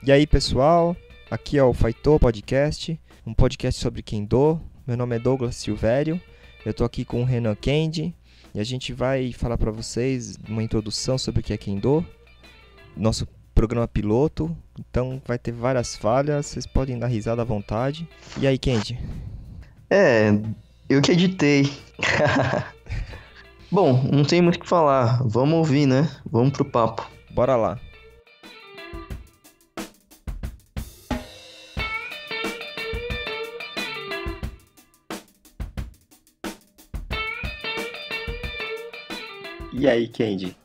E aí, pessoal? Aqui é o Faitô Podcast, um podcast sobre Kendo. Meu nome é Douglas Silvério. Eu tô aqui com o Renan Kendi e a gente vai falar para vocês uma introdução sobre o que é Kendo, nosso programa piloto. Então vai ter várias falhas, vocês podem dar risada à vontade. E aí, Kendi? É, eu que editei. Bom, não tem muito o que falar. Vamos ouvir, né? Vamos pro papo. Bora lá. E aí, Candy?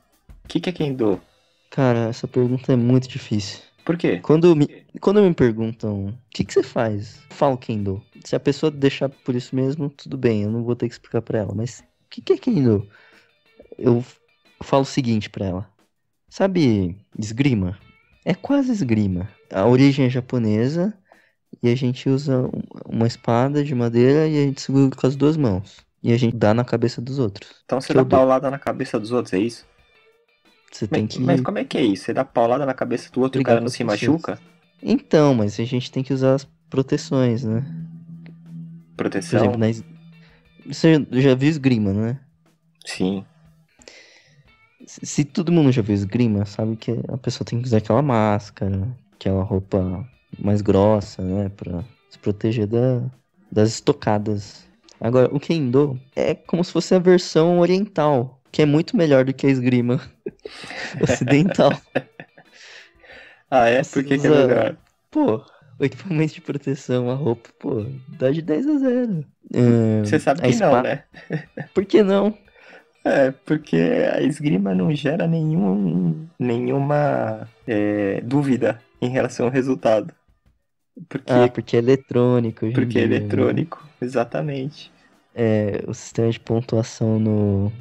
O que, que é Kendo? Cara, essa pergunta é muito difícil. Por quê? Quando me, quando me perguntam o que, que você faz, eu falo Kendo. Se a pessoa deixar por isso mesmo, tudo bem, eu não vou ter que explicar para ela. Mas o que, que é Kendo? Eu falo o seguinte para ela: Sabe, esgrima? É quase esgrima. A origem é japonesa e a gente usa uma espada de madeira e a gente segura com as duas mãos e a gente dá na cabeça dos outros. Então você dá paulada na cabeça dos outros, é isso? Você mas, tem que. Mas como é que é isso? Você dá paulada na cabeça do outro e o cara não se machuca? Assim. Então, mas a gente tem que usar as proteções, né? Proteção. Por exemplo, na... Você já viu esgrima, né? Sim. Se todo mundo já viu esgrima, sabe que a pessoa tem que usar aquela máscara, aquela roupa mais grossa, né? Pra se proteger da... das estocadas Agora, o Kendo é como se fosse a versão oriental, que é muito melhor do que a esgrima ocidental. ah, é? Por que, usa... que, é melhor? Pô, o equipamento de proteção, a roupa, pô, dá de 10 a 0. Hum, Você sabe que espada... não, né? Por que não? É, porque a esgrima não gera nenhum, nenhuma é, dúvida em relação ao resultado. Porque, ah, porque é eletrônico. Porque é né? eletrônico, exatamente é, o sistema de pontuação no,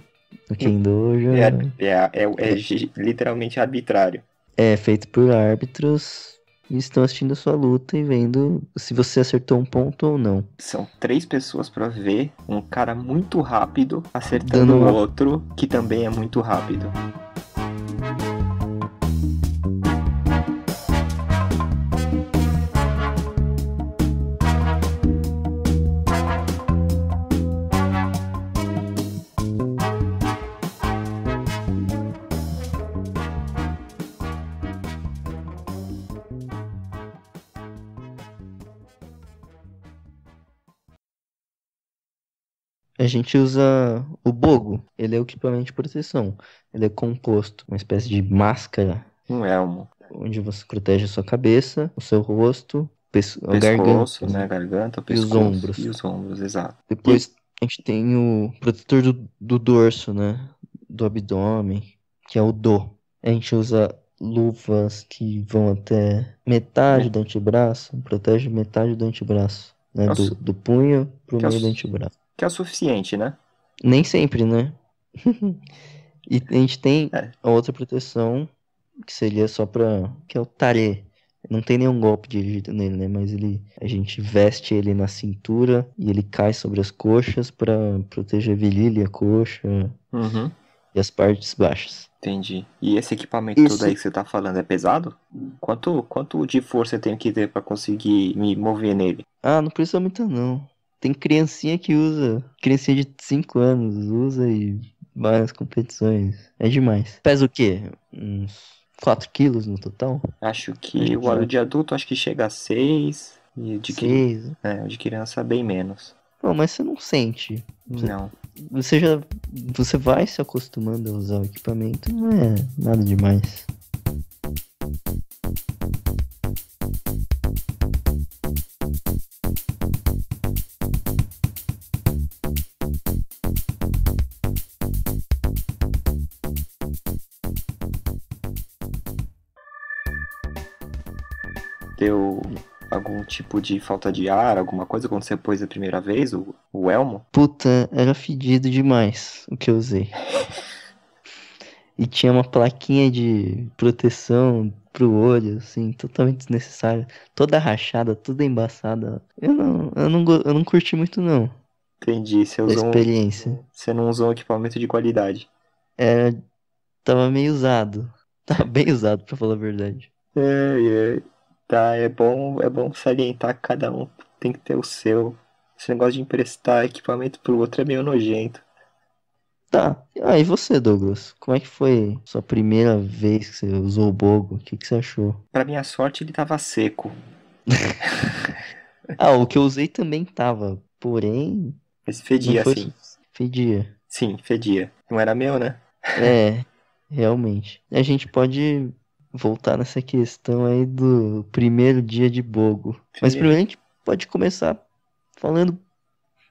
no Kendojo. É, é, é, é, é, literalmente arbitrário. É, feito por árbitros e estão assistindo a sua luta e vendo se você acertou um ponto ou não. São três pessoas para ver um cara muito rápido acertando o outro que também é muito rápido. A gente usa o bogo, ele é o equipamento de proteção. Ele é composto, uma espécie de máscara. Um elmo. Onde você protege a sua cabeça, o seu rosto, pesco pescoço, garganta, né? garganta pescoço, e os ombros. E os ombros, exato. Depois e... a gente tem o protetor do, do dorso, né? Do abdômen, que é o do. A gente usa luvas que vão até metade do antebraço, protege metade do antebraço, né? Do, do punho pro meio do antebraço que é o suficiente, né? Nem sempre, né? e a gente tem é. outra proteção que seria só pra. que é o tare. Não tem nenhum golpe dirigido nele, né? Mas ele, a gente veste ele na cintura e ele cai sobre as coxas para proteger a virilha, a coxa uhum. e as partes baixas. Entendi. E esse equipamento Isso. todo aí que você tá falando é pesado? Quanto, quanto de força eu tenho que ter para conseguir me mover nele? Ah, não precisa muito não. Tem criancinha que usa, criancinha de 5 anos usa e várias competições. É demais. Pesa o quê? Uns 4 quilos no total? Acho que acho o aro de adulto acho que chega a 6. E de, seis. Que, é, de criança bem menos. Não, mas você não sente. Você, não. Você já. Você vai se acostumando a usar o equipamento, não é nada demais. Deu algum tipo de falta de ar, alguma coisa quando você pôs a primeira vez, o, o elmo? Puta, era fedido demais o que eu usei. e tinha uma plaquinha de proteção pro olho, assim, totalmente desnecessária. Toda rachada, toda embaçada. Eu não, eu não, eu não curti muito, não. Entendi, você usou. Experiência. Um, você não usou um equipamento de qualidade. Era. Tava meio usado. Tava bem usado, pra falar a verdade. É, é. Tá, é bom, é bom salientar que cada um tem que ter o seu. Esse negócio de emprestar equipamento pro outro é meio nojento. Tá, ah, e você, Douglas? Como é que foi sua primeira vez que você usou o bogo? O que, que você achou? Pra minha sorte, ele tava seco. ah, o que eu usei também tava, porém... Mas fedia, foi... sim. Fedia. Sim, fedia. Não era meu, né? é, realmente. A gente pode voltar nessa questão aí do primeiro dia de Bogo. Mas é. primeiro a gente pode começar falando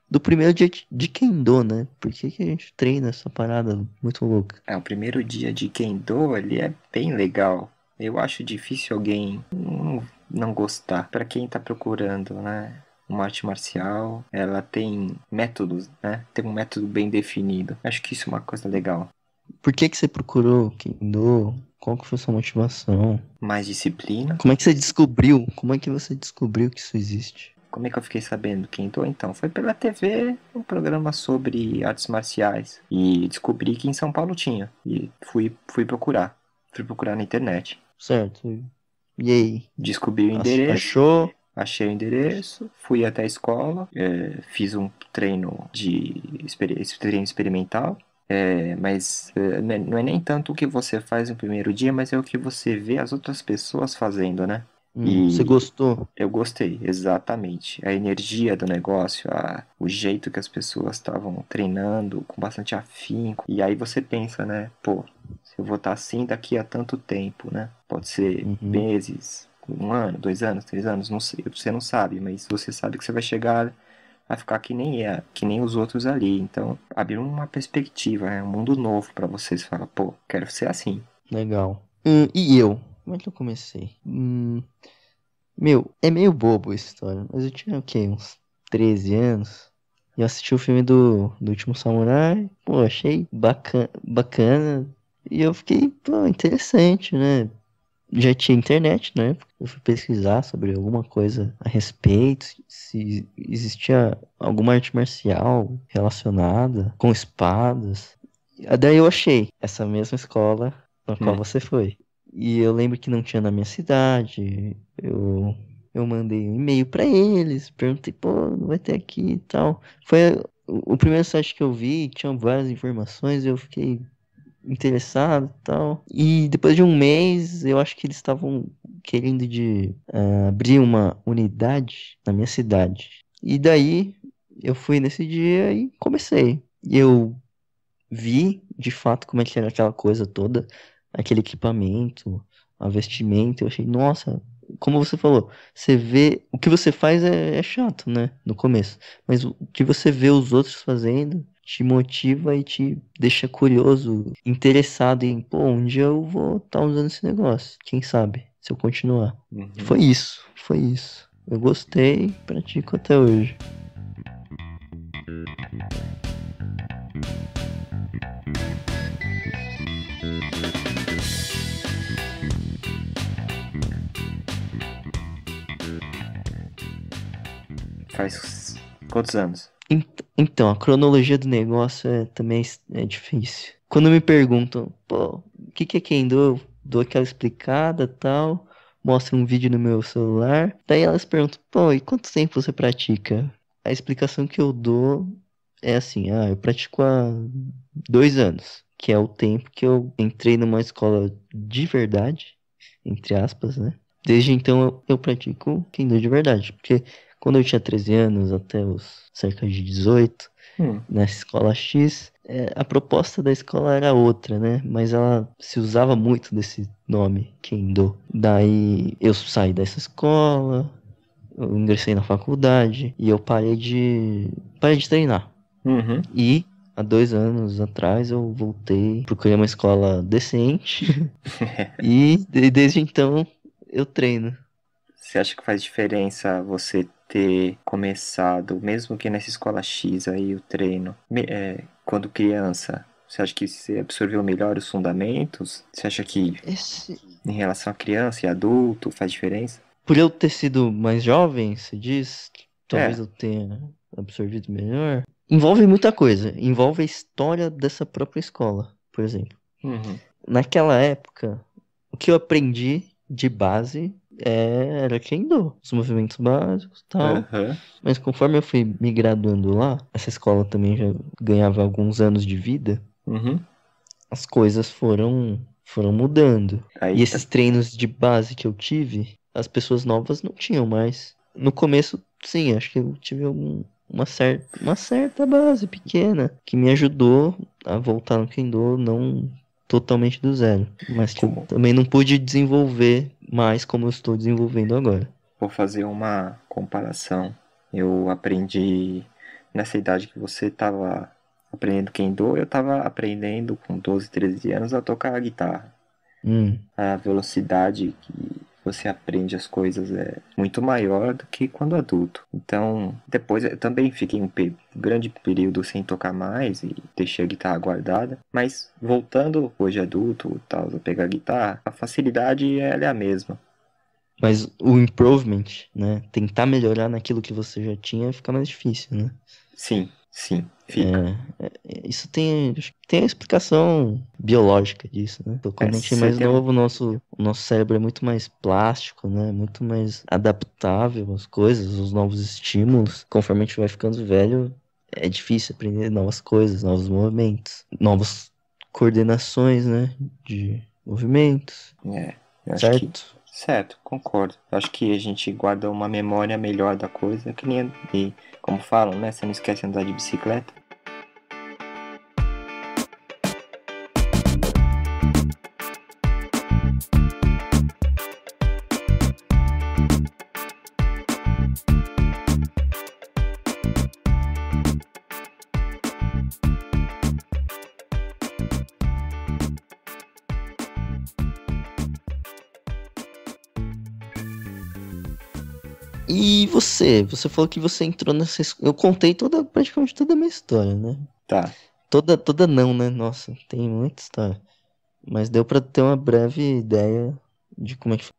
do primeiro dia de Kendo, né? Por que, que a gente treina essa parada muito louca? É, o primeiro dia de Kendo, ele é bem legal. Eu acho difícil alguém não gostar. Para quem tá procurando, né? uma arte marcial, ela tem métodos, né? Tem um método bem definido. Acho que isso é uma coisa legal. Por que, que você procurou Kendo? Qual que foi sua motivação? Mais disciplina. Como é que você descobriu? Como é que você descobriu que isso existe? Como é que eu fiquei sabendo Kendo então? Foi pela TV, um programa sobre artes marciais. E descobri que em São Paulo tinha. E fui, fui procurar. Fui procurar na internet. Certo. E aí? Descobri o endereço. Achou? Achei o endereço, fui até a escola, é, fiz um treino de treino experimental é, mas eh, não é, não é nem tanto o que você faz no primeiro dia, mas é o que você vê as outras pessoas fazendo, né? Hum, você gostou? Eu gostei, exatamente. A energia do negócio, a, o jeito que as pessoas estavam treinando, com bastante afinco. E aí você pensa, né? Pô, se eu vou estar assim daqui a tanto tempo, né? Pode ser uhum. meses, um ano, dois anos, três anos, não sei, você não sabe, mas você sabe que você vai chegar a ficar que nem é, que nem os outros ali. Então, abrir uma perspectiva, é um mundo novo para vocês. Fala, pô, quero ser assim. Legal. Hum, e eu? Como é que eu comecei? Hum, meu, é meio bobo história, mas eu tinha o quê? Uns 13 anos? Eu assisti o filme do, do Último Samurai, pô, achei bacana, bacana. E eu fiquei, pô, interessante, né? já tinha internet na né? época. Eu fui pesquisar sobre alguma coisa a respeito, se existia alguma arte marcial relacionada com espadas. Ah, daí eu achei essa mesma escola na qual é. você foi. E eu lembro que não tinha na minha cidade. Eu, eu mandei um e-mail para eles, perguntei, pô, não vai ter aqui e tal. Foi o primeiro site que eu vi, tinha várias informações, eu fiquei interessado e tal. E depois de um mês, eu acho que eles estavam querendo de uh, abrir uma unidade na minha cidade. E daí eu fui nesse dia e comecei. eu vi de fato como é que era aquela coisa toda, aquele equipamento, a vestimenta. Eu achei, nossa, como você falou, você vê. O que você faz é, é chato, né? No começo. Mas o que você vê os outros fazendo te motiva e te deixa curioso, interessado em, pô, um dia eu vou estar tá usando esse negócio, quem sabe, se eu continuar. Uhum. Foi isso, foi isso. Eu gostei e pratico até hoje. Faz quantos anos? Então, a cronologia do negócio é, também é, é difícil. Quando me perguntam, pô, o que, que é Kendo? Eu dou aquela explicada tal, mostro um vídeo no meu celular. Daí elas perguntam, pô, e quanto tempo você pratica? A explicação que eu dou é assim, ah, eu pratico há dois anos, que é o tempo que eu entrei numa escola de verdade, entre aspas, né? Desde então eu, eu pratico Kendo de verdade, porque quando eu tinha 13 anos, até os cerca de 18, hum. na escola X, é, a proposta da escola era outra, né? Mas ela se usava muito desse nome, Kendo. Daí eu saí dessa escola, eu ingressei na faculdade e eu parei de parei de treinar. Uhum. E há dois anos atrás eu voltei, procurei uma escola decente e desde então eu treino. Você acha que faz diferença você ter começado, mesmo que nessa escola X aí, o treino, é, quando criança, você acha que você absorveu melhor os fundamentos? Você acha que Esse... em relação a criança e adulto faz diferença? Por eu ter sido mais jovem, se diz, talvez é. eu tenha absorvido melhor. Envolve muita coisa. Envolve a história dessa própria escola, por exemplo. Uhum. Naquela época, o que eu aprendi de base é, era Kendo, os movimentos básicos e tal. Uhum. Mas conforme eu fui me graduando lá, essa escola também já ganhava alguns anos de vida, uhum. as coisas foram, foram mudando. Aí e tá. esses treinos de base que eu tive, as pessoas novas não tinham mais. No começo, sim, acho que eu tive algum, uma certa, uma certa base pequena que me ajudou a voltar no Kendo, não totalmente do zero, mas tipo, também não pude desenvolver mais como eu estou desenvolvendo agora. Vou fazer uma comparação. Eu aprendi nessa idade que você estava aprendendo Kendo, eu estava aprendendo com 12, 13 anos a tocar a guitarra. Hum. A velocidade que você aprende as coisas é muito maior do que quando adulto. Então, depois eu também fiquei um pe grande período sem tocar mais e deixei a guitarra guardada, mas voltando hoje adulto, tal, a pegar a guitarra, a facilidade ela é a mesma. Mas o improvement, né? Tentar melhorar naquilo que você já tinha fica mais difícil, né? Sim, sim. Fica. É, é, isso tem, tem explicação biológica disso, né? Quando é, a gente é mais novo, o nosso, o nosso cérebro é muito mais plástico, né? Muito mais adaptável às coisas, aos novos estímulos. Conforme a gente vai ficando velho, é difícil aprender novas coisas, novos movimentos, novas coordenações, né? De movimentos. É, certo? Que... Certo, concordo. Acho que a gente guarda uma memória melhor da coisa, que nem e, como falam, né? Você não esquece de andar de bicicleta. você? Você falou que você entrou nessa escola. Eu contei toda, praticamente toda a minha história, né? Tá. Toda, toda não, né? Nossa, tem muita história. Mas deu para ter uma breve ideia de como é que foi.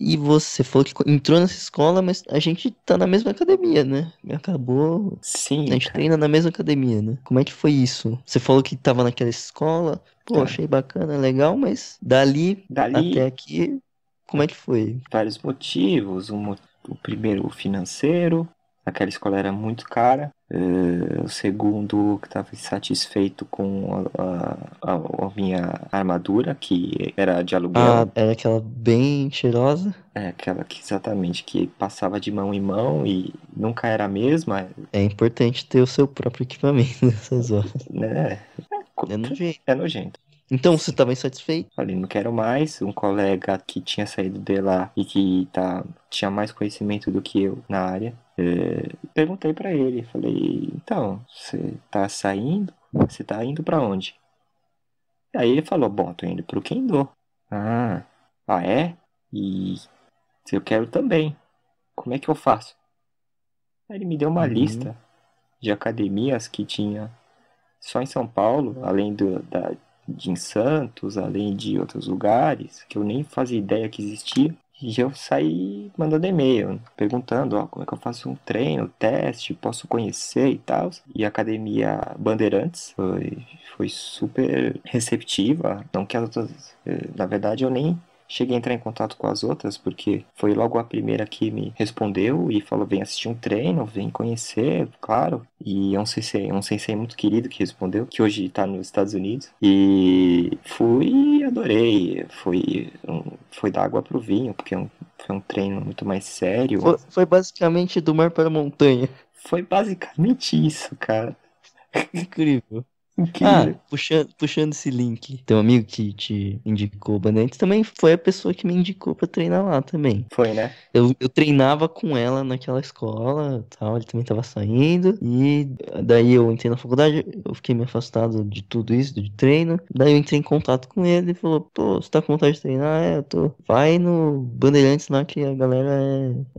E você falou que entrou nessa escola, mas a gente tá na mesma academia, né? Acabou. Sim. A gente cara. treina na mesma academia, né? Como é que foi isso? Você falou que tava naquela escola, pô, é. achei bacana, legal, mas dali, dali até aqui, como é que foi? Vários motivos. Um, o primeiro o financeiro, aquela escola era muito cara. Uh, o segundo, que estava insatisfeito com a, a, a, minha armadura, que era de aluguel. Ah, era aquela bem cheirosa? É, aquela que exatamente, que passava de mão em mão e nunca era a mesma. É importante ter o seu próprio equipamento nessas horas. Né? É, é nojento. É nojento. Então você tá bem satisfeito? Falei, não quero mais. Um colega que tinha saído de lá e que tá, tinha mais conhecimento do que eu na área, é, perguntei para ele. Falei, então, você tá saindo? Você tá indo para onde? Aí ele falou, bom, tô indo pro Kendo. Ah, ah é? E eu quero também. Como é que eu faço? Aí ele me deu uma uhum. lista de academias que tinha só em São Paulo, além do, da, de em Santos, além de outros lugares, que eu nem fazia ideia que existia. E eu saí mandando e-mail, perguntando, ó, como é que eu faço um treino, teste, posso conhecer e tal. E a academia Bandeirantes foi, foi super receptiva, não que as outras... Eh, na verdade, eu nem Cheguei a entrar em contato com as outras, porque foi logo a primeira que me respondeu e falou: vem assistir um treino, vem conhecer, claro. E é um sensei, é um sensei muito querido que respondeu, que hoje está nos Estados Unidos. E fui adorei. Foi, foi da água pro vinho, porque é um, foi um treino muito mais sério. Foi, foi basicamente do mar para a montanha. Foi basicamente isso, cara. Incrível. Ah, puxando, puxando esse link. Teu amigo que te indicou Bandeirantes também foi a pessoa que me indicou para treinar lá também. Foi, né? Eu, eu treinava com ela naquela escola tal, ele também tava saindo. E daí eu entrei na faculdade, eu fiquei me afastado de tudo isso, de treino. Daí eu entrei em contato com ele e falou, pô, você tá com vontade de treinar? É, eu tô. Vai no Bandeirantes lá que a galera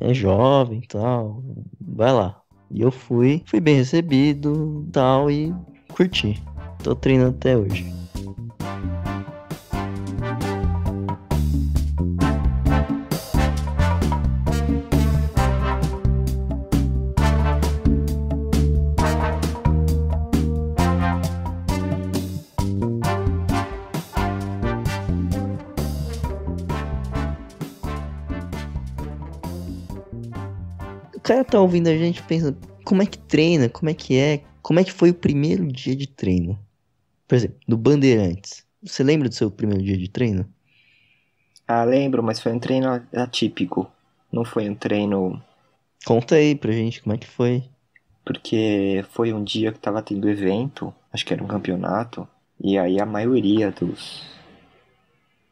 é, é jovem e tal. Vai lá. E eu fui, fui bem recebido tal, e curti. Tô treinando até hoje. O cara tá ouvindo a gente pensa, como é que treina? Como é que é? Como é que foi o primeiro dia de treino? Por exemplo, no Bandeirantes. Você lembra do seu primeiro dia de treino? Ah, lembro, mas foi um treino atípico. Não foi um treino. Conta aí pra gente como é que foi. Porque foi um dia que tava tendo evento, acho que era um campeonato, e aí a maioria dos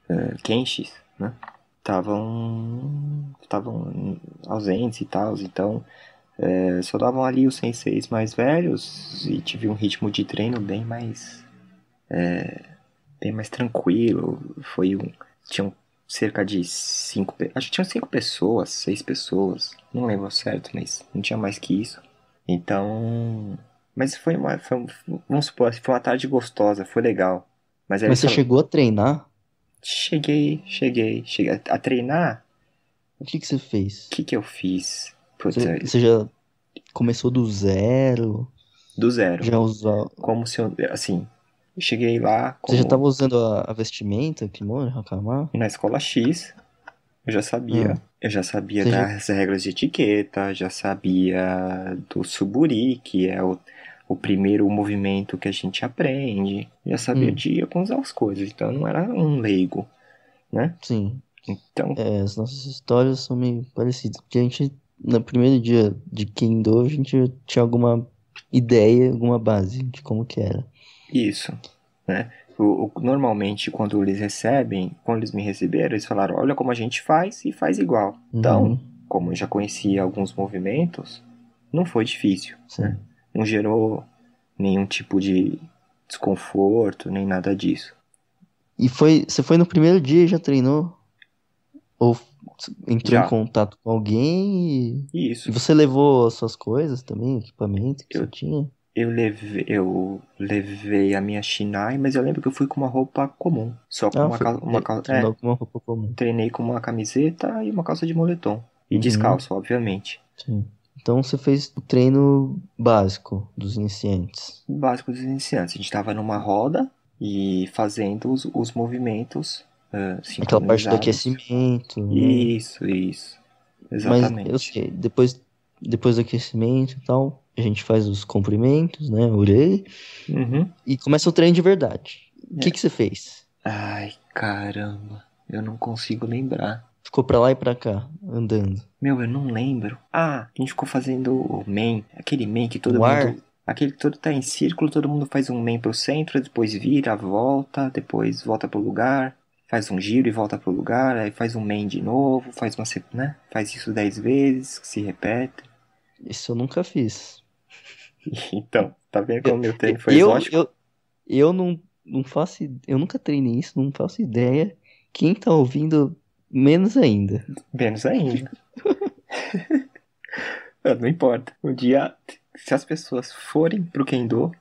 uh, eh, Kenshis, né? Estavam. estavam ausentes e tal, então é, só davam ali os senseis mais velhos e tive um ritmo de treino bem mais. É, bem mais tranquilo. Foi um. Tinham cerca de cinco. Acho que tinham cinco pessoas, seis pessoas. Não lembro certo, mas não tinha mais que isso. Então. Mas foi uma. Foi, vamos supor, foi uma tarde gostosa, foi legal. Mas, mas você só... chegou a treinar? Cheguei, cheguei, cheguei. A treinar? O que, que você fez? O que, que eu fiz? Putz, você, é você já começou do zero? Do zero. Já usou. Como se eu. Assim, cheguei lá. Como... Você já estava usando a, a vestimenta, kimono, hakama? Na escola X, eu já sabia. Hum. Eu já sabia Você das já... regras de etiqueta, já sabia do suburi, que é o, o primeiro movimento que a gente aprende. Já sabia hum. de algumas as coisas, então não era um leigo, né? Sim. Então... É, as nossas histórias são meio parecidas, porque a gente no primeiro dia de Kendo, a gente tinha alguma ideia, alguma base de como que era. Isso, né? O, o, normalmente, quando eles recebem, quando eles me receberam, eles falaram, olha como a gente faz e faz igual. Então, uhum. Então, como eu já conhecia alguns movimentos, não foi difícil. Né? Não gerou nenhum tipo de desconforto, nem nada disso. E foi, você foi no primeiro dia e já treinou? Ou entrou Já. em contato com alguém e. Isso. E você levou as suas coisas também, equipamento que eu, você tinha? Eu levei, eu levei a minha Shinai, mas eu lembro que eu fui com uma roupa comum. Só com ah, uma, calça. uma, é, é. uma roupa comum. Treinei com uma camiseta e uma calça de moletom. E uhum. descalço, obviamente. Sim. Então você fez o treino básico dos iniciantes. O básico dos iniciantes. A gente estava numa roda e fazendo os, os movimentos Uh, Aquela parte do aquecimento. Né? Isso, isso. Exatamente. Mas eu sei, depois, depois do aquecimento e tal, a gente faz os comprimentos, né? urei Uhum. E começa o treino de verdade. O é. que, que você fez? Ai, caramba. Eu não consigo lembrar. Ficou pra lá e pra cá, andando. Meu, eu não lembro. Ah, a gente ficou fazendo o main, aquele main que todo o mundo. Aquele que todo tá em círculo, todo mundo faz um main pro centro, depois vira, volta, depois volta pro lugar faz um giro e volta pro lugar, aí faz um main de novo, faz uma, né? Faz isso dez vezes, se repete. Isso eu nunca fiz. então, tá vendo como meu treino foi eu, exótico? Eu, eu não, não faço, eu nunca treinei isso, não faço ideia. Quem tá ouvindo, menos ainda. Menos ainda. Ah, não, importa. Um dia, se as pessoas forem pro Kendo,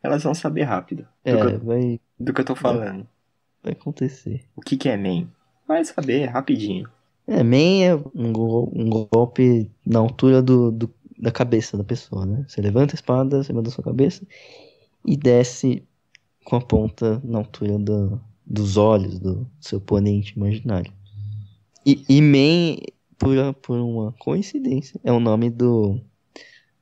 elas vão saber rápido. É, do, que eu, vai... do que eu tô falando. É vai acontecer. O que, que é Man? Vai saber, rapidinho. É, Man é um, um golpe na altura do, do, da cabeça da pessoa, né? Você levanta a espada acima da sua cabeça e desce com a ponta na altura do, dos olhos do seu oponente imaginário. E, e por, por uma coincidência, é o nome do,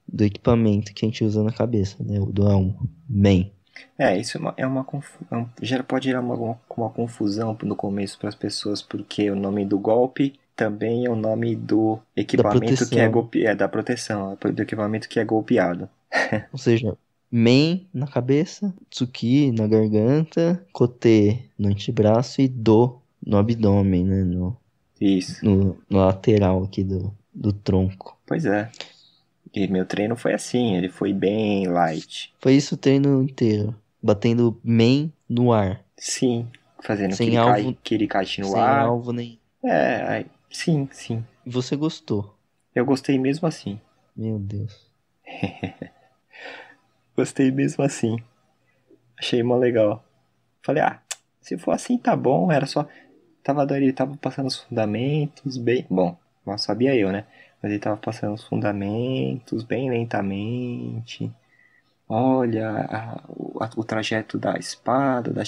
do equipamento que a gente usa na cabeça, né? O do elmo, main. É, isso é uma, é uma confusão. Gera, é pode gerar uma, uma confusão no começo para as pessoas, porque o nome do golpe também é o nome do equipamento que é golpeado. É, da proteção, é do equipamento que é golpeado. Ou seja, Men na cabeça, Tsuki na garganta, Kote no antebraço e Do no abdômen, né? No, Isso. No, no lateral aqui do, do tronco. Pois é. E meu treino foi assim, ele foi bem light. Foi isso o treino inteiro, batendo main no ar. Sim, fazendo sem kirikate, alvo, no sem ar. Sem alvo nem... É, sim, sim. Você gostou? Eu gostei mesmo assim. Meu Deus. gostei mesmo assim. Achei mó legal. Falei, ah, se for assim tá bom, era só... Tava, ele tava passando os fundamentos, bem... Bom, mas sabia eu, né? Mas ele tava passando os fundamentos bem lentamente. Olha, a, a, o trajeto da espada, da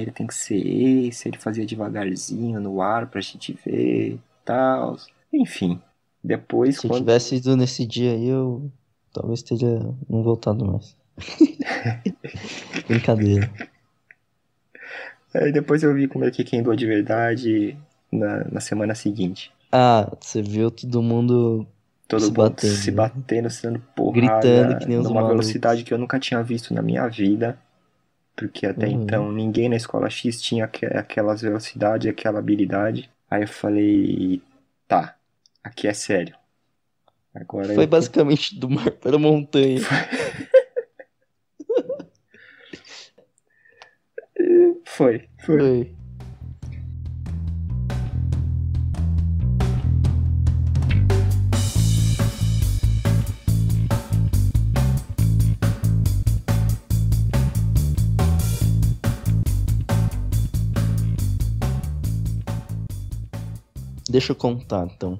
Ele tem que ser esse. Ele fazia devagarzinho no ar pra gente ver e tal. Enfim, depois. Se quando... tivesse ido nesse dia aí, eu talvez teria não voltado mais. Brincadeira. Aí depois eu vi como é que quem doa de verdade na, na semana seguinte. Ah, você viu todo mundo todo se mundo batendo, se né? batendo, porrada, gritando que nem os numa malucos. velocidade que eu nunca tinha visto na minha vida, porque até uhum. então ninguém na escola X tinha aqu aquelas velocidades, aquela habilidade. Aí eu falei, tá, aqui é sério. Agora Foi eu... basicamente do mar para a montanha. foi. foi. foi. deixa eu contar então.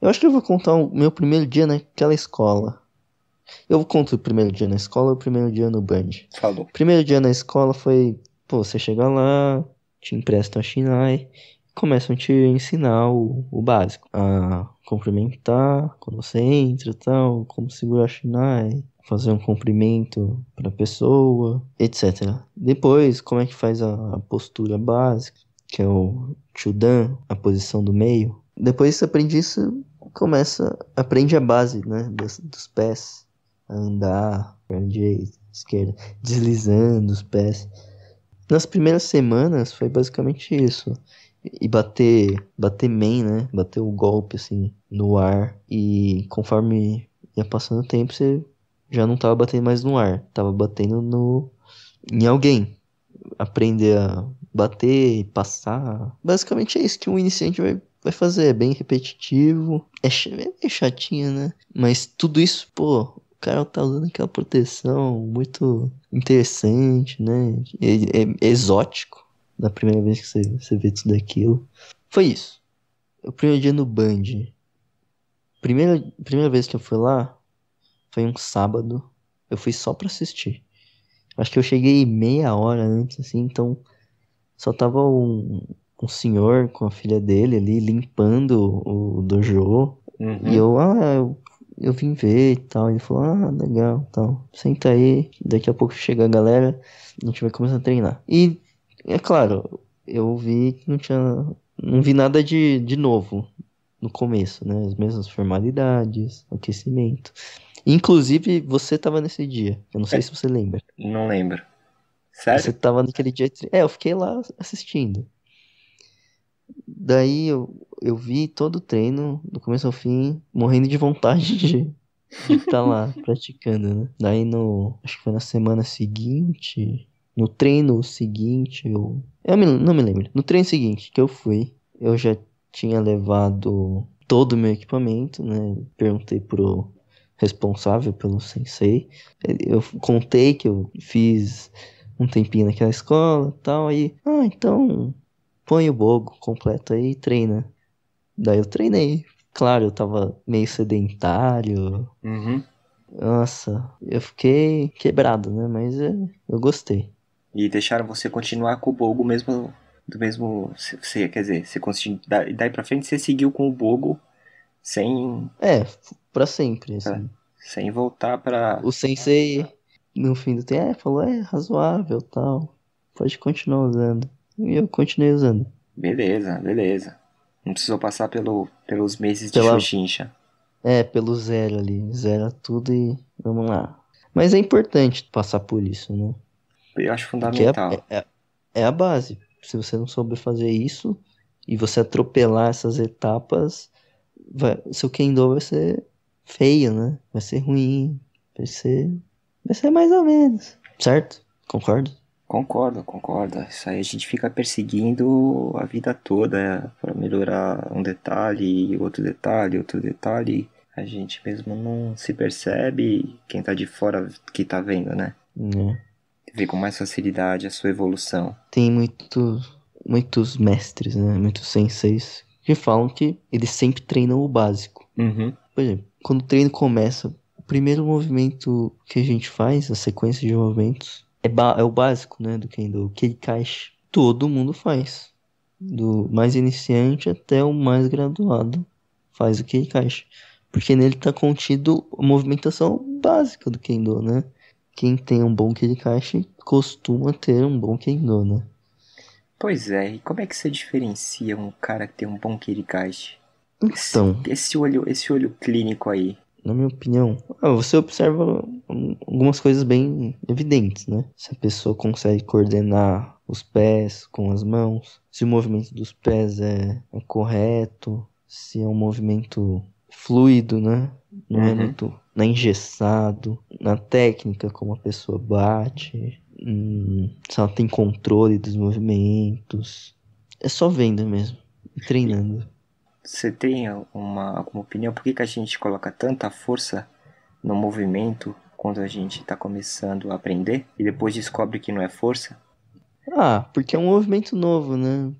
Eu acho que eu vou contar o meu primeiro dia naquela escola. Eu conto o primeiro dia na escola e o primeiro dia no band. Falou. Primeiro dia na escola foi, pô, você chega lá, te emprestam a Shinai, começam a te ensinar o, o básico. A cumprimentar quando você entra e tal, como segurar a Shinai, fazer um cumprimento pra pessoa, etc. Depois, como é que faz a, a postura básica que é o Chudan, a posição do meio. Depois que você aprende isso, começa, aprende a base, né, dos, dos pés, a andar, perna direita, esquerda, deslizando os pés. Nas primeiras semanas foi basicamente isso. E bater, bater main, né? Bater o golpe assim no ar e conforme ia passando o tempo, você já não tava batendo mais no ar, tava batendo no em alguém. Aprender a bater e passar. Basicamente é isso que um iniciante vai, vai fazer. É bem repetitivo. É, é chatinho, né? Mas tudo isso, pô, o cara tá usando aquela proteção muito interessante, né? É, é, é exótico. Da primeira vez que você, você vê tudo aquilo. Foi isso. O primeiro dia no Band. Primeira, primeira vez que eu fui lá foi um sábado. Eu fui só pra assistir. Acho que eu cheguei meia hora antes, assim, então só tava um, um senhor com a filha dele ali limpando o dojo. Uhum. E eu, ah, eu, eu vim ver e tal. Ele falou, ah, legal, tal. Senta aí, daqui a pouco chega a galera, a gente vai começar a treinar. E, é claro, eu vi que não tinha... Não vi nada de, de novo no começo, né? As mesmas formalidades, aquecimento. Inclusive, você tava nesse dia. Eu não sei é. se você lembra. Não lembro. Sério? Você tava naquele dia. É, eu fiquei lá assistindo. Daí eu, eu vi todo o treino, do começo ao fim, morrendo de vontade de estar tá lá praticando, né? Daí no. Acho que foi na semana seguinte. No treino seguinte, eu. Eu me, não me lembro. No treino seguinte que eu fui, eu já tinha levado todo o meu equipamento, né? Perguntei pro responsável pelo sensei. Eu contei que eu fiz um tempinho naquela escola tal. Aí, ah, então põe o bogo completo aí e treina. Daí eu treinei. Claro, eu tava meio sedentário. Uhum. Nossa, eu fiquei quebrado, né? Mas eu, é, eu gostei. E deixaram você continuar com o bogo mesmo do mesmo. Você, quer dizer, você conseguiu. Daí pra frente você seguiu com o Bogo sem. É, pra sempre. Assim. É, sem voltar pra. O Sensei no fim do tempo, é, falou, é razoável, tal. Pode continuar usando. E eu continuei usando. Beleza, beleza. Não precisou passar pelo, pelos meses Pela... de xuxincha. É, pelo zero ali. Zera tudo e vamos lá. Mas é importante passar por isso, né? Eu acho é fundamental. É, é, é, a base. Se você não souber fazer isso e você atropelar essas etapas, vai, seu Kendo vai ser feio, né? Vai ser ruim, vai ser Vai ser mais ou menos. Certo? Concordo? Concordo, concordo. Isso aí a gente fica perseguindo a vida toda né? para melhorar um detalhe, outro detalhe, outro detalhe. A gente mesmo não se percebe quem tá de fora que tá vendo, né? né Vê com mais facilidade a sua evolução. Tem muitos, muitos mestres, né? Muitos senseis que falam que eles sempre treinam o básico. Uhum. Por exemplo, quando o treino começa, primeiro movimento que a gente faz, a sequência de movimentos, é, é o básico, né, do Kendo, o ele Todo mundo faz. Do mais iniciante até o mais graduado faz o que Porque nele está contido a movimentação básica do Kendo, né? Quem tem um bom caixa costuma ter um bom Kendo, né? Pois é, e como é que você diferencia um cara que tem um bom caixa? Então. Esse, esse, olho, esse olho clínico aí na minha opinião, ah, você observa algumas coisas bem evidentes, né? Se a pessoa consegue coordenar os pés com as mãos, se o movimento dos pés é, é correto, se é um movimento fluido, né? Não é uhum. é muito é engessado, na técnica como a pessoa bate, hum, se ela tem controle dos movimentos. É só vendo mesmo, treinando. Você tem uma, alguma opinião? Por que, que a gente coloca tanta força no movimento quando a gente está começando a aprender e depois descobre que não é força? Ah, porque é um movimento novo, né?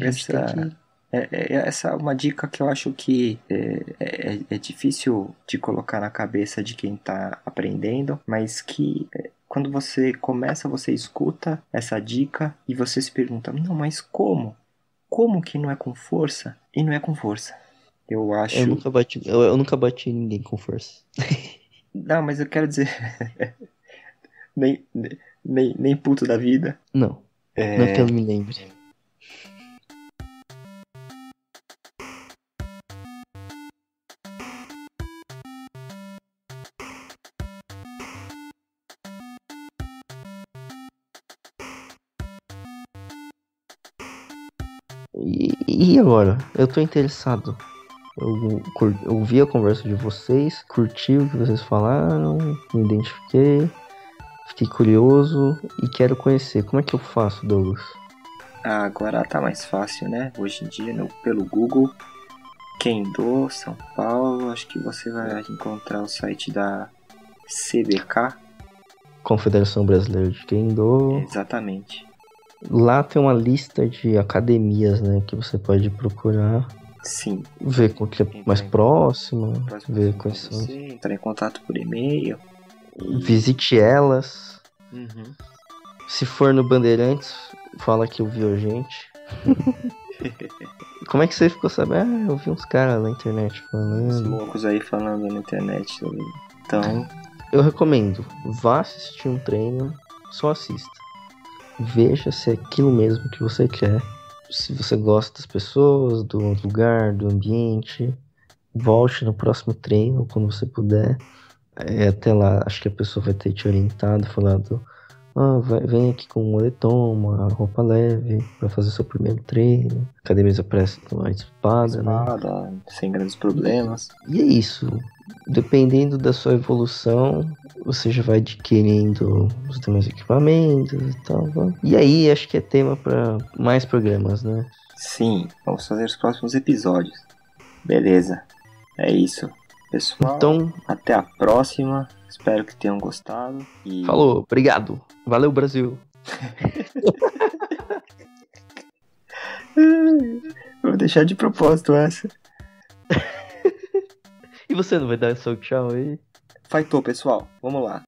essa, que... É, é, é, essa é uma dica que eu acho que é, é, é, é difícil de colocar na cabeça de quem está aprendendo, mas que quando você começa, você escuta essa dica e você se pergunta: não, mas como? Como que não é com força e não é com força? Eu acho. Eu nunca bati, eu, eu nunca bati ninguém com força. não, mas eu quero dizer. nem, nem, nem puto da vida. Não. É... Não que eu me lembre. E, e agora? Eu tô interessado. Eu, ouvi a conversa de vocês, curti o que vocês falaram, me identifiquei, fiquei curioso e quero conhecer. Como é que eu faço, Douglas? Ah, agora tá mais fácil, né? Hoje em dia, no, pelo Google, Kendo, São Paulo, acho que você vai encontrar o site da CBK. Confederação Brasileira de Kendo. Exatamente. Lá tem uma lista de academias, né, que você pode procurar. Sim. Ver com que é entrar mais próxima, próximo ver quais são. Sim, entrar em contato por e-mail. E... Visite elas. Uhum. Se for no Bandeirantes, fala que ouviu a gente. Como é que você ficou sabendo? Ah, eu vi uns caras na internet falando. Os loucos aí falando na internet. Então. Eu recomendo. Vá assistir um treino, só assista. Veja se é aquilo mesmo que você quer. Se você gosta das pessoas, do lugar, do ambiente, volte no próximo treino quando você puder. É, até lá, acho que a pessoa vai ter te orientado, falado ah, vai, vem aqui com um moletom, uma roupa leve, para fazer seu primeiro treino. academia aparece uma espada, espada né? sem grandes problemas. E é isso. Dependendo da sua evolução, você já vai adquirindo os demais equipamentos e tal. Né? E aí, acho que é tema para mais programas, né? Sim, vamos fazer os próximos episódios. Beleza. É isso. Pessoal, então, até a próxima. Espero que tenham gostado. E... Falou, obrigado. Valeu, Brasil. Vou deixar de propósito essa. e você não vai dar seu tchau aí? Fightou, pessoal. Vamos lá.